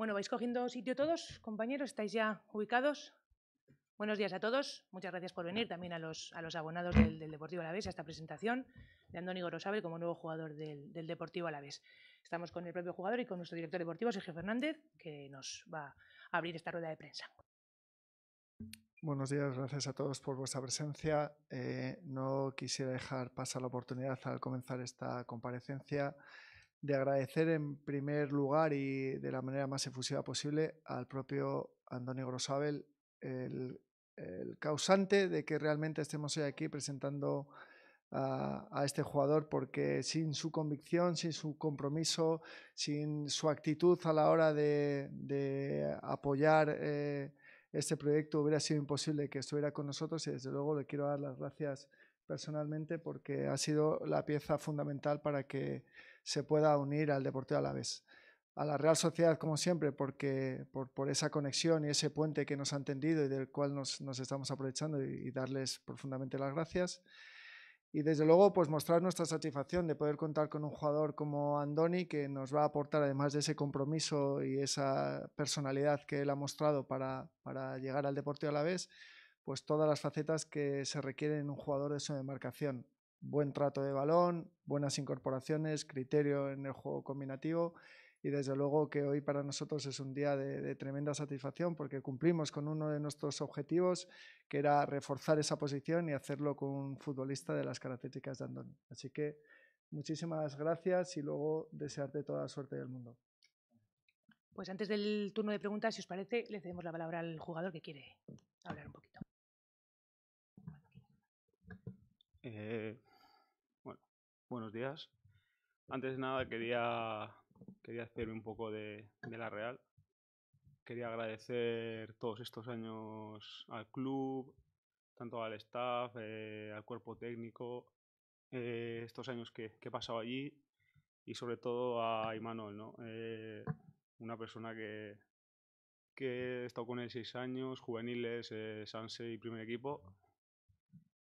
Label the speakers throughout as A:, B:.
A: Bueno, vais cogiendo sitio todos, compañeros, estáis ya ubicados. Buenos días a todos, muchas gracias por venir también a los, a los abonados del, Deportivo Alavés a esta presentación de Andoni Gorosabel como nuevo jugador del, Deportivo Alavés. Estamos con el propio jugador y con nuestro director deportivo, Sergio Fernández, que nos va a abrir esta rueda de prensa.
B: Buenos días, gracias a todos por vuestra presencia. Eh, no quisiera dejar pasar la oportunidad al comenzar esta comparecencia de agradecer en primer lugar y de la manera más efusiva posible al propio Antonio Grosabel, el, causante de que realmente estemos hoy aquí presentando a, este jugador, porque sin su convicción, sin su compromiso, sin su actitud a la hora de, apoyar eh, este proyecto, hubiera sido imposible que estuviera con nosotros y desde luego le quiero dar las gracias personalmente porque ha sido la pieza fundamental para que se pueda unir al Deportivo Alavés. A la Real Sociedad, como siempre, porque por, esa conexión y ese puente que nos han tendido y del cual nos, estamos aprovechando y, darles profundamente las gracias. Y desde luego, pues mostrar nuestra satisfacción de poder contar con un jugador como Andoni, que nos va a aportar, además de ese compromiso y esa personalidad que él ha mostrado para, llegar al deporte Deportivo Alavés, pues todas las facetas que se requieren en un jugador de su demarcación buen trato de balón, buenas incorporaciones, criterio en el juego combinativo y desde luego que hoy para nosotros es un día de, tremenda satisfacción porque cumplimos con uno de nuestros objetivos que era reforzar esa posición y hacerlo con un futbolista de las características de Andoni. Así que muchísimas gracias y luego desearte toda la suerte del mundo.
A: Pues antes del turno de preguntas, si os parece, le cedemos la palabra al jugador que quiere hablar un poquito.
C: Eh, Buenos días. Antes de nada quería, quería hacerme un poco de, la Real. Quería agradecer todos estos años al club, tanto al staff, eh, al cuerpo técnico, eh, estos años que, he pasado allí y sobre todo a Imanol, ¿no? Eh, una persona que, que he estado con él seis años, juveniles, Sanse y primer equipo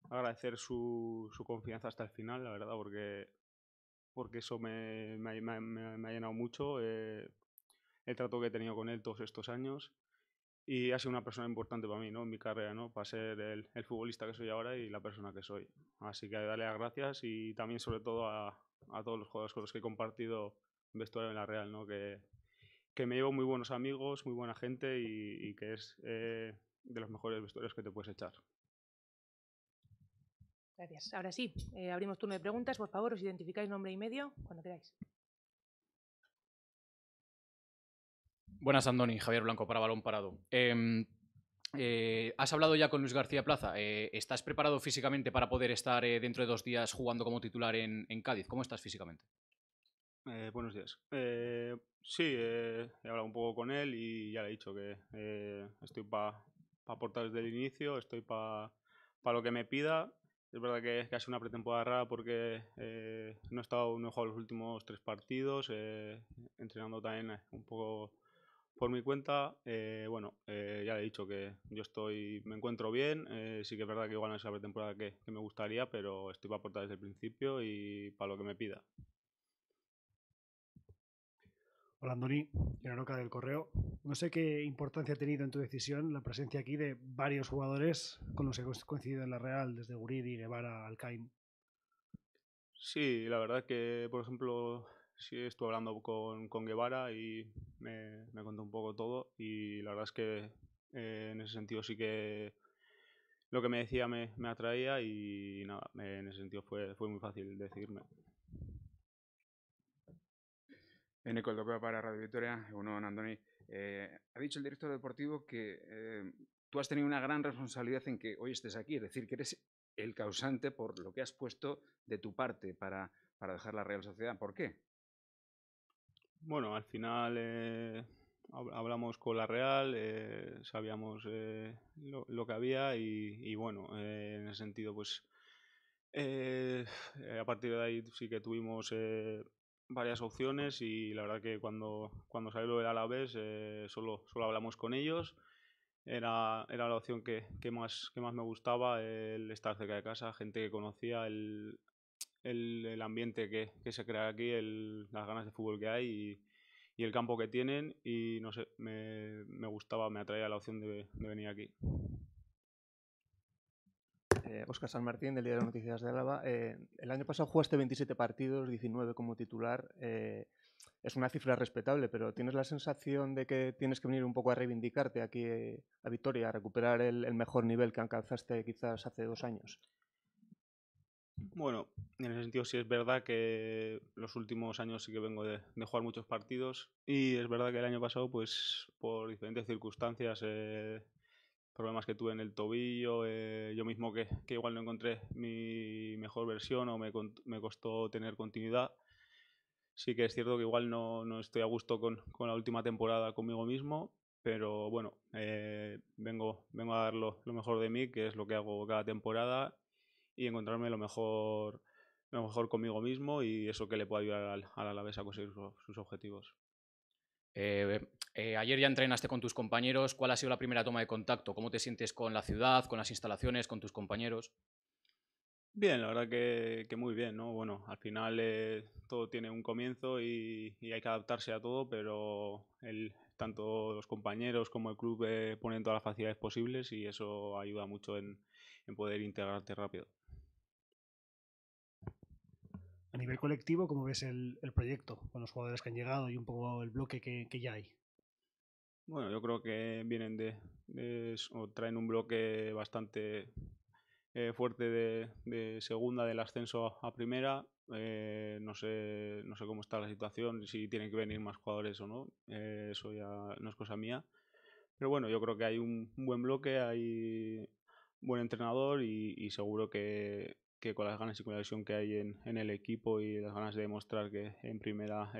C: agradecer su, su confianza hasta el final, la verdad, porque, porque eso me, me, ha llenado mucho eh, el trato que he tenido con él todos estos años y ha sido una persona importante para mí, ¿no? En mi carrera, ¿no? Para ser el, el futbolista que soy ahora y la persona que soy. Así que darle las gracias y también sobre todo a, a todos los jugadores con los que he compartido vestuario en la Real, ¿no? Que, que me llevo muy buenos amigos, muy buena gente y, que es eh, de los mejores vestuarios que te puedes echar.
A: Gracias. Ahora sí, eh, abrimos turno de preguntas. Por favor, os identificáis nombre y medio cuando queráis. Buenas, Andoni. Javier Blanco para Balón Parado. Em, eh, has hablado ya con Luis García Plaza. Eh, ¿Estás preparado físicamente para poder estar dentro de dos días jugando como titular en, Cádiz? ¿Cómo estás físicamente?
C: buenos días. sí, he hablado un poco con él y ya le he dicho que estoy para aportar desde el inicio, estoy para lo que me pida es verdad que, es casi una pretemporada rara porque eh, no he estado, mejor los últimos tres partidos, eh, entrenando también eh, un poco por mi cuenta. Eh, bueno, ya le he dicho que yo estoy, me encuentro bien. sí que es verdad que igual no es la pretemporada que, que me gustaría, pero estoy para aportar desde el principio y para lo que me pida.
D: Hola Andoni, noca del Correo. No sé qué importancia ha tenido en tu decisión la presencia aquí de varios jugadores con los que has coincidido en la Real, desde Guridi, Guevara, Alcaim.
C: Sí, la verdad que, por ejemplo, sí estuve hablando con, con Guevara y me, contó un poco todo y la verdad es que eh, en ese sentido sí que lo que me decía me, me atraía y nada, en ese sentido fue, fue muy fácil decidirme. En Ecoldoctora para Radio Victoria, uno Nandoni. Eh,
A: ha dicho el director deportivo que eh, tú has tenido una gran responsabilidad en que hoy estés aquí, es decir, que eres el causante por lo que has puesto de tu parte para, dejar la Real Sociedad. ¿Por qué?
C: Bueno, al final eh, hablamos con la Real, sabíamos lo, que había y, y bueno, en ese sentido, pues a partir de ahí sí que tuvimos varias opciones y la verdad que cuando, cuando salió lo la Alavés eh, solo, solo hablamos con ellos. Era, era la opción que, más, que más me gustaba, el estar cerca de casa, gente que conocía, el, el, ambiente que, se crea aquí, el, las ganas de fútbol que hay y, el campo que tienen y no sé, me, me gustaba, me atraía la opción de venir aquí.
E: Oscar San Martín, del Diario de Noticias de Álava. Eh, el año pasado jugaste 27 partidos, 19 como titular. Eh, es una cifra respetable, pero ¿tienes la sensación de que tienes que venir un poco a reivindicarte aquí eh, a Vitoria, a recuperar el, mejor nivel que alcanzaste quizás hace dos años?
C: Bueno, en ese sentido sí es verdad que los últimos años sí que vengo de, jugar muchos partidos y es verdad que el año pasado, pues por diferentes circunstancias, problemas que tuve en el tobillo, eh, yo mismo que, que, igual no encontré mi mejor versión o me, me, costó tener continuidad. Sí que es cierto que igual no, no estoy a gusto con, con, la última temporada conmigo mismo, pero bueno, eh, vengo, vengo a dar lo, mejor de mí, que es lo que hago cada temporada, y encontrarme lo mejor, lo mejor conmigo mismo y eso que le pueda ayudar a la Alavés a conseguir sus, objetivos.
A: Eh, eh, ayer ya entrenaste con tus compañeros. ¿Cuál ha sido la primera toma de contacto? ¿Cómo te sientes con la ciudad, con las instalaciones, con tus compañeros?
C: Bien, la verdad que, muy bien, ¿no? Bueno, al final eh, todo tiene un comienzo y, hay que adaptarse a todo, pero tanto los compañeros como el club eh, ponen todas las facilidades posibles y eso ayuda mucho en, poder integrarte rápido.
D: A nivel colectivo, ¿cómo ves el, proyecto con los jugadores que han llegado y un poco el bloque que ya hay?
C: Bueno, yo creo que vienen de, o traen un bloque bastante eh, fuerte de, segunda del ascenso a primera. Eh, no sé, cómo está la situación, si tienen que venir más jugadores o no. Eh, eso ya no es cosa mía. Pero bueno, yo creo que hay un, buen bloque, hay buen entrenador y, seguro que, con las ganas y con la visión que hay en, el equipo y las ganas de demostrar que en primera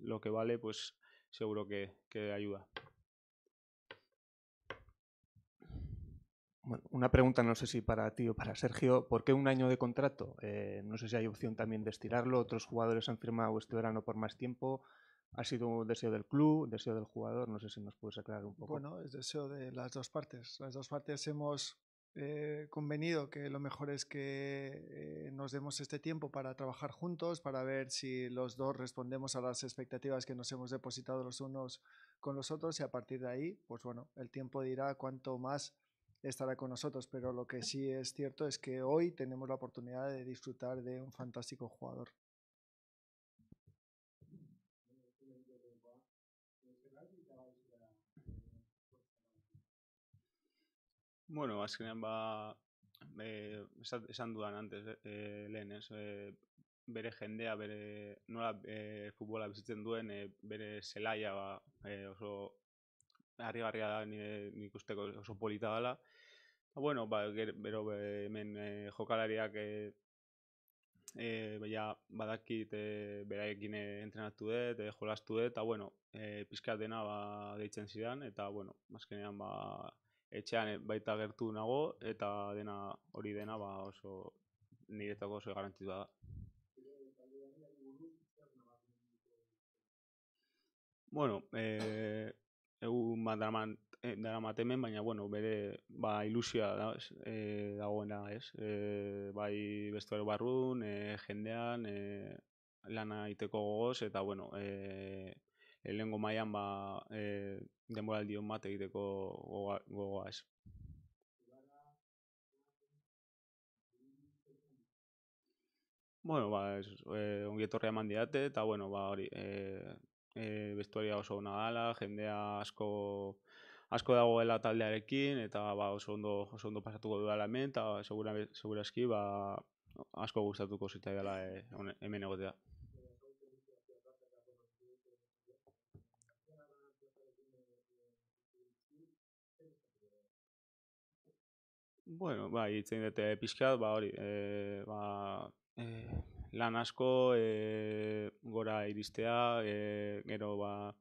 C: lo que vale, pues seguro que ayuda.
E: una pregunta, no sé si para ti o para Sergio, ¿por qué un año de contrato? Eh, no sé si hay opción también de estirarlo, otros jugadores han firmado este verano por más tiempo. ¿Ha sido un deseo del club, deseo del jugador? No sé si nos puedes aclarar un poco. Bueno,
B: es deseo de las dos partes. Las dos partes hemos eh, convenido que lo mejor es que eh, nos demos este tiempo para trabajar juntos, para ver si los dos respondemos a las expectativas que nos hemos depositado los unos con los otros y a partir de ahí, pues bueno, el tiempo dirá cuánto más estará con nosotros, pero lo que sí es cierto es que hoy tenemos la oportunidad de disfrutar de un fantástico jugador.
C: Bueno, azkenean eh, ba, eh, e, dudan antes e, lehen, ez, ver bere eh, jendea, bere nola e, futbola bizitzen duen, harri ni da nire nik usteko oso polita dela. Ba, bueno, ba, ger, bero hemen eh, jokalariak e, eh, e, eh, baya, badakit e, beraekin entrenatu dut, e, jolastu dut, eta bueno, e, pizkat dena ba, deitzen zidan, eta bueno, mazkenean ba, etxean baita gertu nago, eta dena hori dena ba, oso niretako oso garantitua da. Bueno, eh, egun bat dara eh, matemen baina, bueno, bere, ba, ilusia da, eh, dagoena, ez, e, bai, bestu ero barrun, e, jendean, e, lana iteko gogoz, eta, bueno, e, elengo maian, ba, e, denbora aldion bat egiteko gogoa, ez. Bueno, ba, es, eh, ongi etorri eman diate, eta, bueno, ba, hori, eh, e, eh, bestuaria oso ona dela, jendea asko asko dagoela taldearekin eta ba, oso ondo oso ondo pasatuko du dela hemen ta segura eski ba, asko gustatuko zitai dela eh, hemen egotea. Bueno, bai, itzen dute pizkat, ba hori, eh ba eh lan asko e, gora iristea, e, gero ba,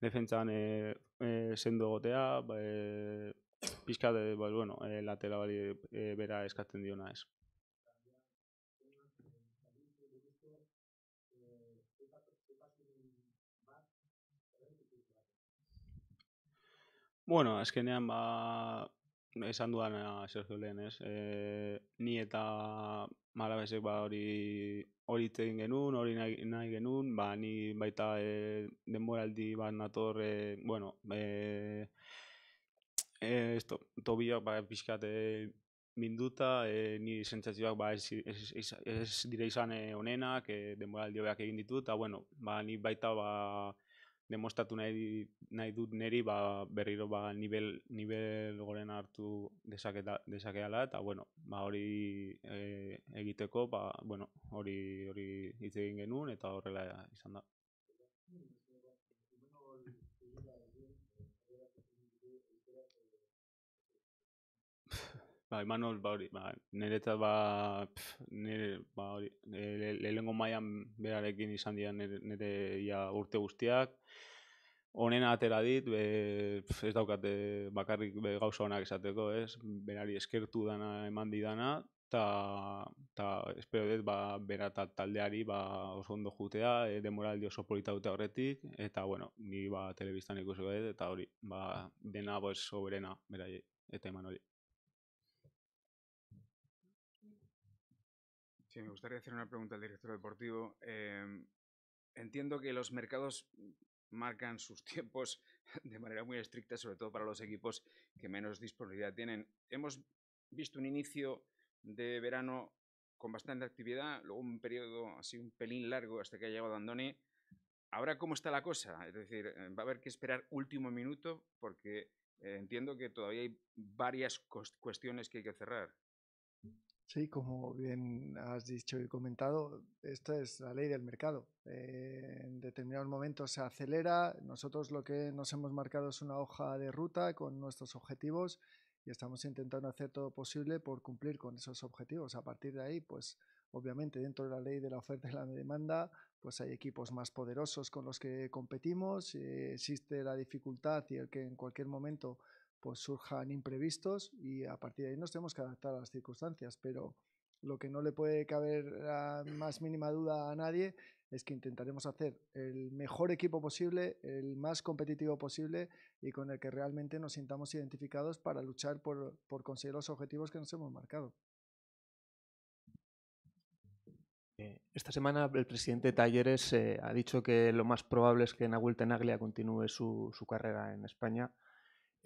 C: defentsan eh e, e sendo egotea, ba, e, pixka de, ba, bueno, e, latera e, bera eskatzen diona ez. Bueno, azkenean ba, esan duan eh, Sergio Lehen, ez? E, ni eta malabezek ba hori hori tegin genuen, hori nahi, nahi genuen, ba ni baita e, eh, denboraldi bat nator, e, bueno, e, e, esto, tobiak ba pixkat e, minduta, e, ni sentzatzioak ba ez, ez, ez, ez dire izan e, onenak, e, denboraldi egin ditut, eta bueno, ba ni baita ba demostratu nahi, nahi dut neri ba, berriro ba, nivel, nivel goren hartu desakeala eta bueno, ba, hori e, egiteko ba, bueno, hori hori hitz egin genuen eta horrela izan da. Ba, Imanol, ba hori, bai. ba, niretzat, ba, nire, hori, le, le, maian berarekin izan dira nire, urte guztiak. Honen atera dit, ez daukate bakarrik be, gauza honak esateko, ez? Berari eskertu dana, eman didana, eta ta, espero dut, ba, bera taldeari ba, oso ondo jutea, e, demoraldi oso polita dute horretik, eta, bueno, ni ba, telebiztan ikusiko dut, eta hori, ba, dena, ba, soberena, berai, eta eman hori.
A: me gustaría hacer una pregunta al director deportivo. Em, entiendo que los mercados marcan sus tiempos de manera muy estricta, sobre todo para los equipos que menos disponibilidad tienen. Hemos visto un inicio de verano con bastante actividad, luego un periodo así un pelín largo hasta que ha llegado Andoni. Ahora, ¿cómo está la cosa? Es decir, eh, va a haber que esperar último minuto porque eh, entiendo que todavía hay varias cuestiones que hay que cerrar.
B: Sí, como bien has dicho y comentado, esta es la ley del mercado. Eh, en determinados momentos se acelera, nosotros lo que nos hemos marcado es una hoja de ruta con nuestros objetivos y estamos intentando hacer todo posible por cumplir con esos objetivos. A partir de ahí, pues obviamente dentro de la ley de la oferta y la demanda, pues hay equipos más poderosos con los que competimos, eh, existe la dificultad y el que en cualquier momento pues surjan imprevistos y a partir de ahí nos tenemos que adaptar a las circunstancias, pero lo que no le puede caber a más mínima duda a nadie es que intentaremos hacer el mejor equipo posible, el más competitivo posible y con el que realmente nos sintamos identificados para luchar por, por conseguir los objetivos que nos hemos marcado.
E: Eh, esta semana el presidente Talleres eh, ha dicho que lo más probable es que Nahuel Tenaglia continúe su, su carrera en España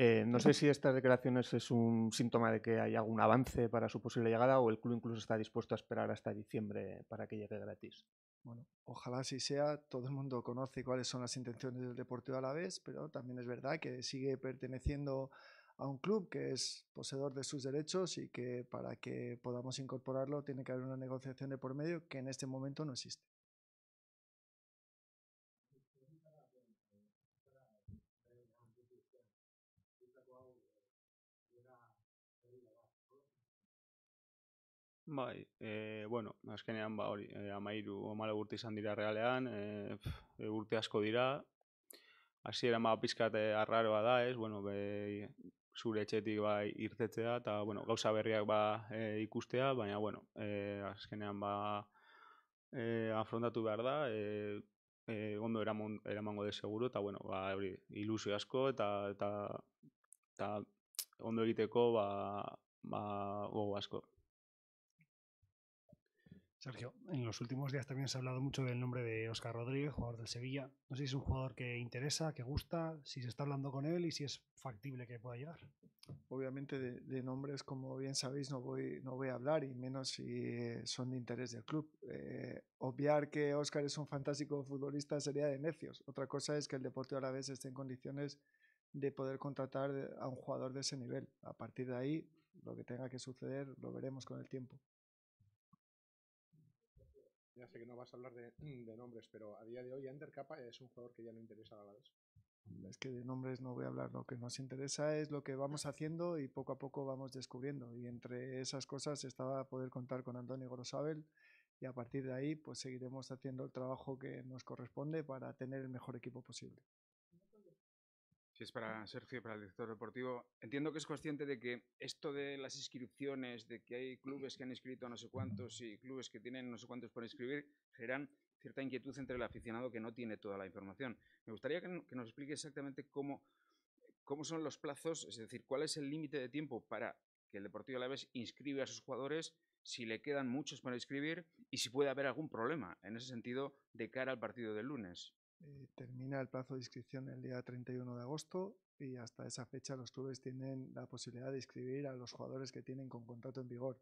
E: eh, no sé si estas declaraciones es un síntoma de que hay algún avance para su posible llegada o el club incluso está dispuesto a esperar hasta diciembre para que llegue gratis.
B: Bueno, ojalá así sea. Todo el mundo conoce cuáles son las intenciones del Deportivo a la vez, pero también es verdad que sigue perteneciendo a un club que es poseedor de sus derechos y que para que podamos incorporarlo tiene que haber una negociación de por medio que en este momento no existe.
C: Bai, e, bueno, azkenean ba hori, e, amairu omala urte izan dira realean, e, urte asko dira. hasi era ma ba, pizkat arraroa da, ez? Bueno, be, zure etxetik bai irtetzea eta bueno, gauza berriak ba ikustea, baina bueno, e, azkenean ba e, afrontatu behar da, e, eramon, eramango de seguro eta bueno, ba, hori, ilusio asko eta eta, eta ondo egiteko ba ba gogo asko.
D: Sergio, en los últimos días también se ha hablado mucho del nombre de Óscar Rodríguez, jugador del Sevilla. No sé si es un jugador que interesa, que gusta, si se está hablando con él y si es factible que pueda llegar.
B: Obviamente de, nombres, como bien sabéis, no voy, no voy a hablar y menos si eh, son de interés del club. Eh, obviar que Oscar es un fantástico futbolista sería de necios. Otra cosa es que el deporte a la vez esté en condiciones de poder contratar a un jugador de ese nivel. A partir de ahí, lo que tenga que suceder lo veremos con el tiempo.
D: Ya sé que no vas a hablar de, nombres, pero a día de hoy Ender es un jugador que ya no interesa a la eso.
B: Es que de nombres no voy a hablar, lo que nos interesa es lo que vamos haciendo y poco a poco vamos descubriendo. Y entre esas cosas estaba poder contar con Antonio Grosabel y a partir de ahí pues seguiremos haciendo el trabajo que nos corresponde para tener el mejor equipo posible.
A: Si es para Sergio, para el director deportivo, entiendo que es consciente de que esto de las inscripciones, de que hay clubes que han inscrito no sé cuántos y clubes que tienen no sé cuántos por inscribir, generan cierta inquietud entre el aficionado que no tiene toda la información. Me gustaría que, nos explique exactamente cómo, cómo son los plazos, es decir, cuál es el límite de tiempo para que el Deportivo la vez inscribe a sus jugadores, si le quedan muchos para inscribir y si puede haber algún problema en ese sentido de cara al partido del lunes.
B: Eh, termina el plazo de inscripción el día 31 de agosto y hasta esa fecha los clubes tienen la posibilidad de inscribir a los jugadores que tienen con contrato en vigor.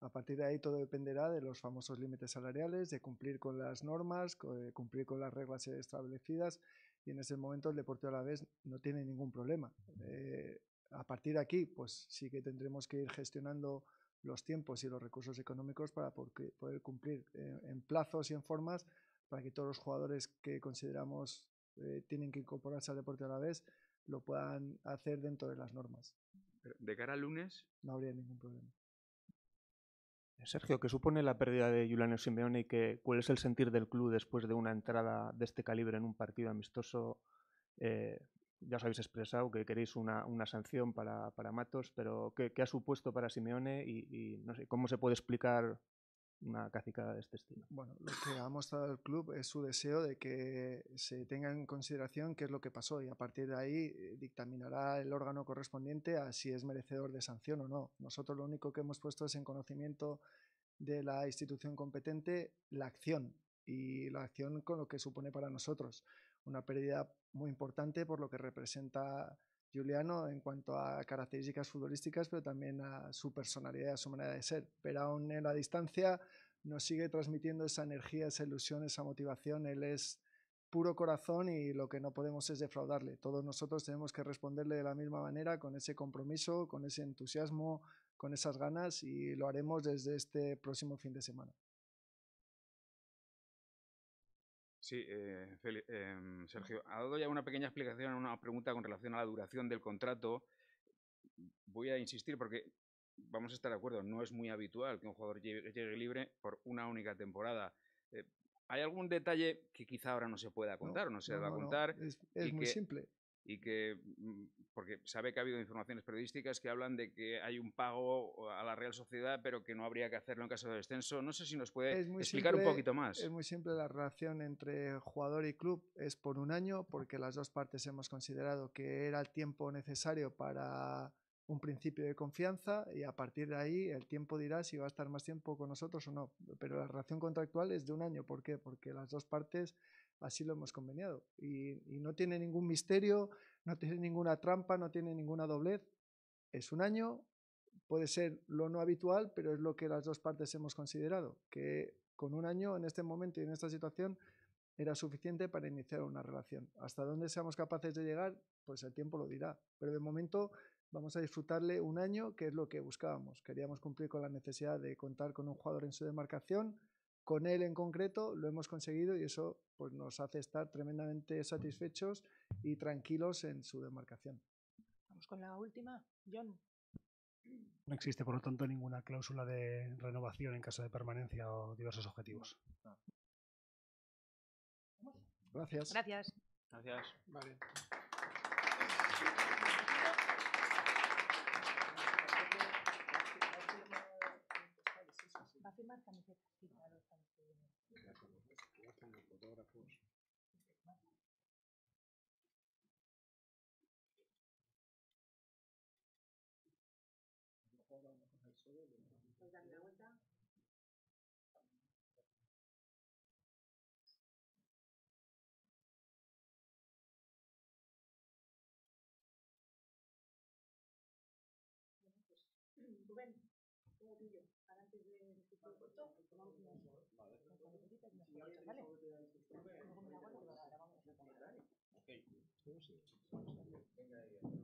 B: A partir de ahí todo dependerá de los famosos límites salariales, de cumplir con las normas, de cumplir con las reglas establecidas y en ese momento el deporte a la vez no tiene ningún problema. Eh, a partir de aquí, pues sí que tendremos que ir gestionando los tiempos y los recursos económicos para poder cumplir eh, en plazos y en formas para que todos los jugadores que consideramos eh, tienen que incorporarse al deporte a la vez lo puedan hacer dentro de las normas.
A: ¿De cara al lunes? No habría ningún problema.
E: Sergio, ¿qué supone la pérdida de Juliano Simeone y que, cuál es el sentir del club después de una entrada de este calibre en un partido amistoso? Eh, ya os habéis expresado que queréis una, sanción para, Matos, pero ¿qué, ha supuesto para Simeone y, y no sé, cómo se puede explicar una cacicada de este estilo.
B: Bueno, lo que ha mostrado el club es su deseo de que se tenga en consideración qué es lo que pasó y a partir de ahí eh, dictaminará el órgano correspondiente a si es merecedor de sanción o no. Nosotros lo único que hemos puesto es en conocimiento de la institución competente la acción y la acción con lo que supone para nosotros una pérdida muy importante por lo que representa Juliano en cuanto a características futbolísticas, pero también a su personalidad, a su manera de ser. Pero aún en la distancia nos sigue transmitiendo esa energía, esa ilusión, esa motivación. Él es puro corazón y lo que no podemos es defraudarle. Todos nosotros tenemos que responderle de la misma manera, con ese compromiso, con ese entusiasmo, con esas ganas y lo haremos desde este próximo fin de semana.
A: Sí, eh, em, Sergio, ha dado ya una pequeña explicación a una pregunta con relación a la duración del contrato. Voy a insistir porque vamos a estar de acuerdo, no es muy habitual que un jugador llegue, libre por una única temporada. Eh, ¿Hay algún detalle que quizá ahora no se pueda contar o no se va a contar? Es, muy simple y que, mm, porque sabe que ha habido informaciones periodísticas que hablan de que hay un pago a la Real Sociedad, pero que no habría que hacerlo en caso de descenso. No sé si nos puede explicar un poquito más. Es
B: muy simple la relación entre jugador y club. Es por un año, porque las dos partes hemos considerado que era el tiempo necesario para un principio de confianza y a partir de ahí el tiempo dirá si va a estar más tiempo con nosotros o no. Pero la relación contractual es de un año. ¿Por qué? Porque las dos partes Así lo hemos conveniado. Y, y no tiene ningún misterio, no tiene ninguna trampa, no tiene ninguna doblez. Es un año, puede ser lo no habitual, pero es lo que las dos partes hemos considerado, que con un año en este momento y en esta situación era suficiente para iniciar una relación. Hasta dónde seamos capaces de llegar, pues el tiempo lo dirá. Pero de momento vamos a disfrutarle un año, que es lo que buscábamos. Queríamos cumplir con la necesidad de contar con un jugador en su demarcación, con él en concreto lo hemos conseguido y eso pues, nos hace estar tremendamente satisfechos y tranquilos en su demarcación.
A: Vamos con la última, John.
D: No existe, por lo tanto, ninguna cláusula de renovación en caso de permanencia o diversos objetivos.
A: Gracias. Gracias. Gracias. Pues dale la vuelta. Pues,
D: Rubén, antes este pues, de